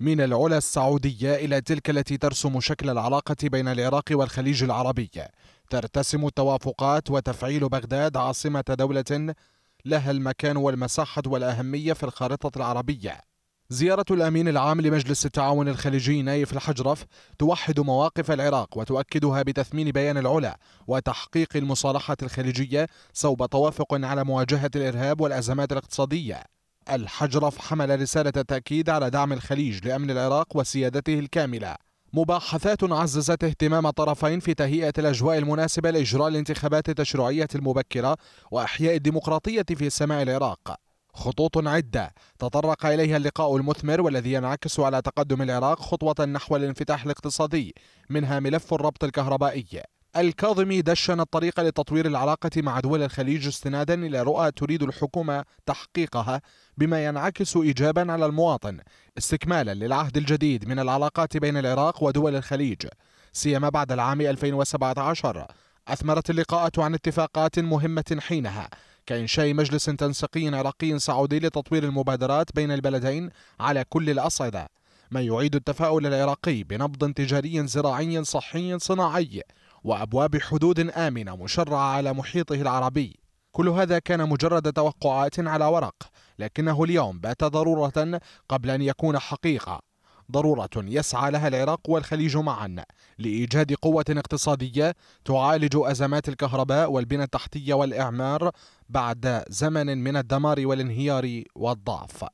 من العلا السعودية إلى تلك التي ترسم شكل العلاقة بين العراق والخليج العربي ترتسم التوافقات وتفعيل بغداد عاصمة دولة لها المكان والمساحة والأهمية في الخارطة العربية زيارة الأمين العام لمجلس التعاون الخليجي نايف الحجرف توحد مواقف العراق وتؤكدها بتثمين بيان العلا وتحقيق المصالحة الخليجية صوب توافق على مواجهة الإرهاب والأزمات الاقتصادية الحجرف حمل رسالة تأكيد على دعم الخليج لأمن العراق وسيادته الكاملة مباحثات عززت اهتمام طرفين في تهيئة الأجواء المناسبة لإجراء الانتخابات التشريعية المبكرة وإحياء الديمقراطية في سماء العراق خطوط عدة تطرق إليها اللقاء المثمر والذي ينعكس على تقدم العراق خطوة نحو الانفتاح الاقتصادي منها ملف الربط الكهربائي الكاظمي دشن الطريق لتطوير العلاقة مع دول الخليج استنادا إلى رؤى تريد الحكومة تحقيقها بما ينعكس إيجابا على المواطن استكمالا للعهد الجديد من العلاقات بين العراق ودول الخليج سيما بعد العام 2017 أثمرت اللقاءات عن اتفاقات مهمة حينها كإنشاء مجلس تنسيقي عراقي سعودي لتطوير المبادرات بين البلدين على كل الأصعدة ما يعيد التفاؤل العراقي بنبض تجاري زراعي صحي صناعي وأبواب حدود آمنة مشرعة على محيطه العربي كل هذا كان مجرد توقعات على ورق لكنه اليوم بات ضرورة قبل أن يكون حقيقة ضرورة يسعى لها العراق والخليج معا لإيجاد قوة اقتصادية تعالج أزمات الكهرباء والبنى التحتية والإعمار بعد زمن من الدمار والانهيار والضعف